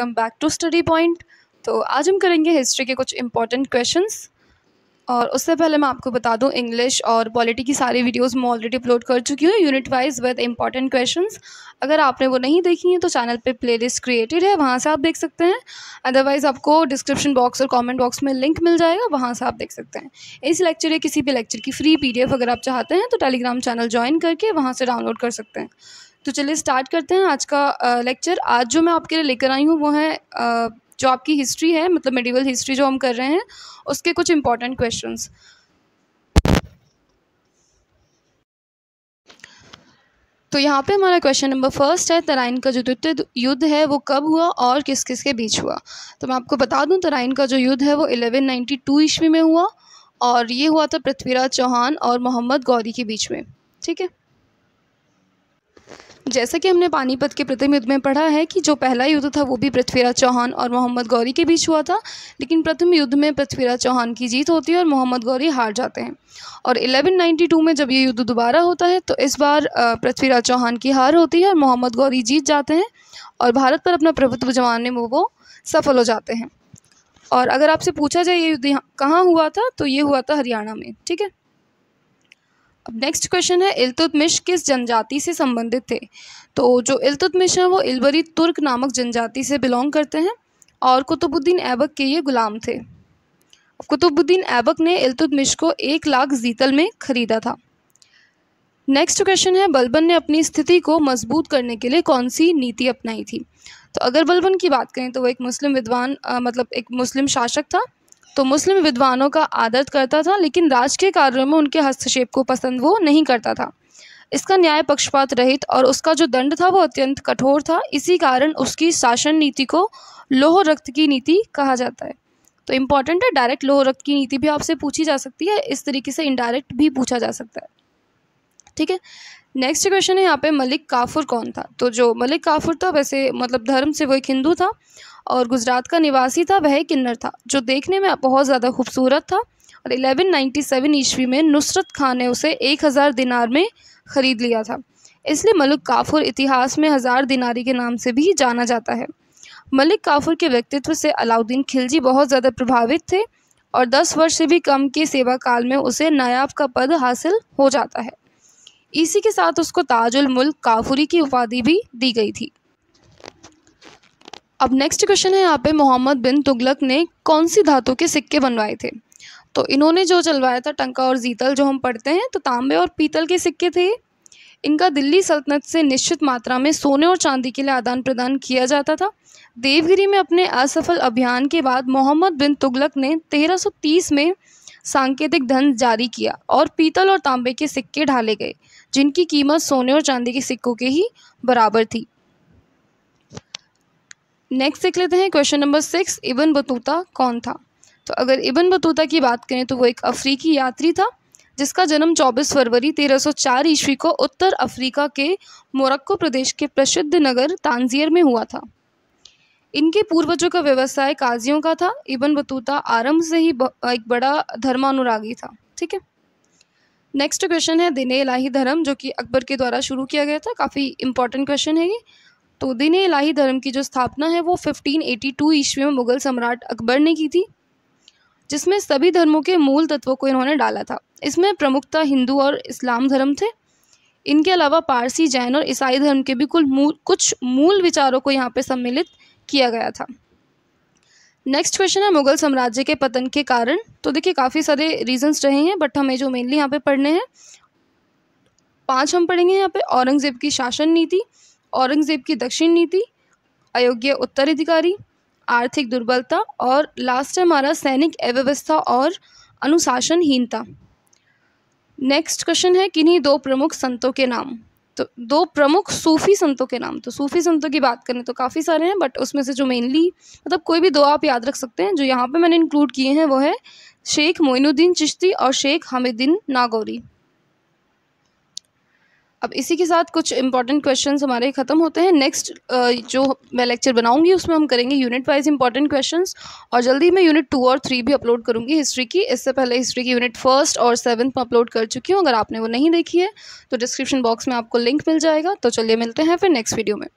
welcome back to study point तो आज हम करेंगे हिस्ट्री के कुछ इंपॉर्टेंट क्वेश्चंस और उससे पहले मैं आपको बता दूं इंग्लिश और पॉलिटी की सारी वीडियोस मैं ऑलरेडी अपलोड कर चुकी हूँ unit wise with important questions अगर आपने वो नहीं देखी हैं तो चैनल पे प्लेलिस्ट क्रिएटेड है वहाँ से आप देख सकते हैं अदरवाइज़ आपको डिस्क्रिप्शन बॉक्स और कॉमेंट बॉक्स में लिंक मिल जाएगा वहाँ से आप देख सकते हैं इस लेक्चर या किसी भी लेक्चर की फ्री पी अगर आप चाहते हैं तो टेलीग्राम चैनल ज्वाइन करके वहाँ से डाउनलोड कर सकते हैं तो चलिए स्टार्ट करते हैं आज का लेक्चर आज जो मैं आपके लिए लेकर आई हूँ वो है जो आपकी हिस्ट्री है मतलब मेडिवल हिस्ट्री जो हम कर रहे हैं उसके कुछ इम्पॉर्टेंट क्वेश्चन तो यहाँ पे हमारा क्वेश्चन नंबर फर्स्ट है तराइन का जो द्वितीय युद्ध है वो कब हुआ और किस किस के बीच हुआ तो मैं आपको बता दूँ तराइन का जो युद्ध है वो 1192 ईस्वी में हुआ और ये हुआ था पृथ्वीराज चौहान और मोहम्मद गौरी के बीच में ठीक है जैसा कि हमने पानीपत के प्रथम युद्ध में पढ़ा है कि जो पहला युद्ध था वो भी पृथ्वीराज चौहान और मोहम्मद गौरी के बीच हुआ था लेकिन प्रथम युद्ध में पृथ्वीराज चौहान की जीत होती है और मोहम्मद गौरी हार जाते हैं और 1192 में जब ये युद्ध दोबारा होता है तो इस बार पृथ्वीराज चौहान की हार होती है और मोहम्मद गौरी जीत जाते हैं और भारत पर अपना प्रभुत्व जमाने में वो सफल हो जाते हैं और अगर आपसे पूछा जाए ये युद्ध कहाँ हुआ था तो ये हुआ था हरियाणा में ठीक है अब नेक्स्ट क्वेश्चन है इल्तुतमिश किस जनजाति से संबंधित थे तो जो इल्तुतमिश हैं वो इलबरी तुर्क नामक जनजाति से बिलोंग करते हैं और कुतुबुद्दीन ऐबक के ये गुलाम थे कुतुबुद्दीन ऐबक ने इल्तुतमिश को एक लाख जीतल में ख़रीदा था नेक्स्ट क्वेश्चन है बलबन ने अपनी स्थिति को मजबूत करने के लिए कौन सी नीति अपनाई थी तो अगर बलबन की बात करें तो वह एक मुस्लिम विद्वान आ, मतलब एक मुस्लिम शासक था तो मुस्लिम विद्वानों का आदर करता था लेकिन राजकीय कार्यों में उनके हस्तक्षेप को पसंद वो नहीं करता था इसका न्याय पक्षपात रहित और उसका जो दंड था वो अत्यंत कठोर था इसी कारण उसकी शासन नीति को लोह रक्त की नीति कहा जाता है तो इम्पॉर्टेंट है डायरेक्ट लोह रक्त की नीति भी आपसे पूछी जा सकती है इस तरीके से इनडायरेक्ट भी पूछा जा सकता है ठीक है नेक्स्ट क्वेश्चन है यहाँ पे मलिक काफुर कौन था तो जो मलिक काफुर था वैसे मतलब धर्म से वो एक हिंदू था और गुजरात का निवासी था वह किन्नर था जो देखने में बहुत ज़्यादा खूबसूरत था और 1197 ईस्वी में नुसरत खान ने उसे 1000 दिनार में ख़रीद लिया था इसलिए मलिक काफुर इतिहास में हज़ार दिनारी के नाम से भी जाना जाता है मलिक काफुर के व्यक्तित्व से अलाउद्दीन खिलजी बहुत ज़्यादा प्रभावित थे और दस वर्ष से भी कम के सेवा काल में उसे नायाब का पद हासिल हो जाता है इसी के साथ उसको ताजुल मुल्क काफुरी की उपाधि भी दी गई थी अब नेक्स्ट क्वेश्चन है यहाँ पे मोहम्मद बिन तुगलक ने कौन सी धातु के सिक्के बनवाए थे तो इन्होंने जो चलवाया था टंका और जीतल जो हम पढ़ते हैं तो तांबे और पीतल के सिक्के थे इनका दिल्ली सल्तनत से निश्चित मात्रा में सोने और चांदी के लिए आदान प्रदान किया जाता था देवगिरी में अपने असफल अभियान के बाद मोहम्मद बिन तुगलक ने 1330 में सांकेतिक धन जारी किया और पीतल और तांबे के सिक्के ढाले गए जिनकी कीमत सोने और चांदी के सिक्कों के ही बराबर थी नेक्स्ट सीख लेते हैं question number six Ibn Battuta कौन था तो अगर इबन बतूता की बात करें तो वो एक अफ्रीकी यात्री था जिसका जन्म 24 फरवरी 1304 ईस्वी को उत्तर अफ्रीका के मोरक्को प्रदेश के प्रसिद्ध नगर तांजियर में हुआ था इनके पूर्वजों का व्यवसाय काजियों का था इबन बतूता आरंभ से ही एक बड़ा धर्मानुरागी था ठीक है नेक्स्ट क्वेश्चन है दिन इलाही धर्म जो कि अकबर के द्वारा शुरू किया गया था काफ़ी इंपॉर्टेंट क्वेश्चन है ये तो दिन इलाही धर्म की जो स्थापना है वो 1582 ईस्वी में मुगल सम्राट अकबर ने की थी जिसमें सभी धर्मों के मूल तत्वों को इन्होंने डाला था इसमें प्रमुखता हिंदू और इस्लाम धर्म थे इनके अलावा पारसी जैन और ईसाई धर्म के भी कुल मूल कुछ मूल विचारों को यहाँ पर सम्मिलित किया गया था नेक्स्ट क्वेश्चन है मुगल साम्राज्य के पतन के कारण तो देखिए काफ़ी सारे रीजंस रहे हैं बट हमें जो मेनली यहाँ पे पढ़ने हैं पांच हम पढ़ेंगे यहाँ पे औरंगज़ेब की शासन नीति औरंगज़ेब की दक्षिण नीति अयोग्य उत्तराधिकारी आर्थिक दुर्बलता और लास्ट है हमारा सैनिक अव्यवस्था और अनुशासनहीनता नेक्स्ट क्वेश्चन है किन्हीं दो प्रमुख संतों के नाम तो दो प्रमुख सूफ़ी संतों के नाम तो सूफ़ी संतों की बात करें तो काफ़ी सारे हैं बट उसमें से जो मेनली मतलब कोई भी दो आप याद रख सकते हैं जो यहाँ पे मैंने इंक्लूड किए हैं वो है शेख मोइनुद्दीन चिश्ती और शेख हमिद्दीन नागौरी अब इसी के साथ कुछ इंपॉर्टेंट क्वेश्चन हमारे ख़त्म होते हैं नेक्स्ट जो मैं लेक्चर बनाऊंगी उसमें हम करेंगे यूनिट वाइज इंपॉर्टेंट क्वेश्चन और जल्दी मैं यूनिट टू और थ्री भी अपलोड करूँगी हिस्ट्री की इससे पहले हिस्ट्री की यूनिट फर्स्ट और सेवन्थ में अपलोड कर चुकी हूँ अगर आपने वो नहीं देखी है तो डिस्क्रिप्शन बॉक्स में आपको लिंक मिल जाएगा तो चलिए मिलते हैं फिर नेक्स्ट वीडियो में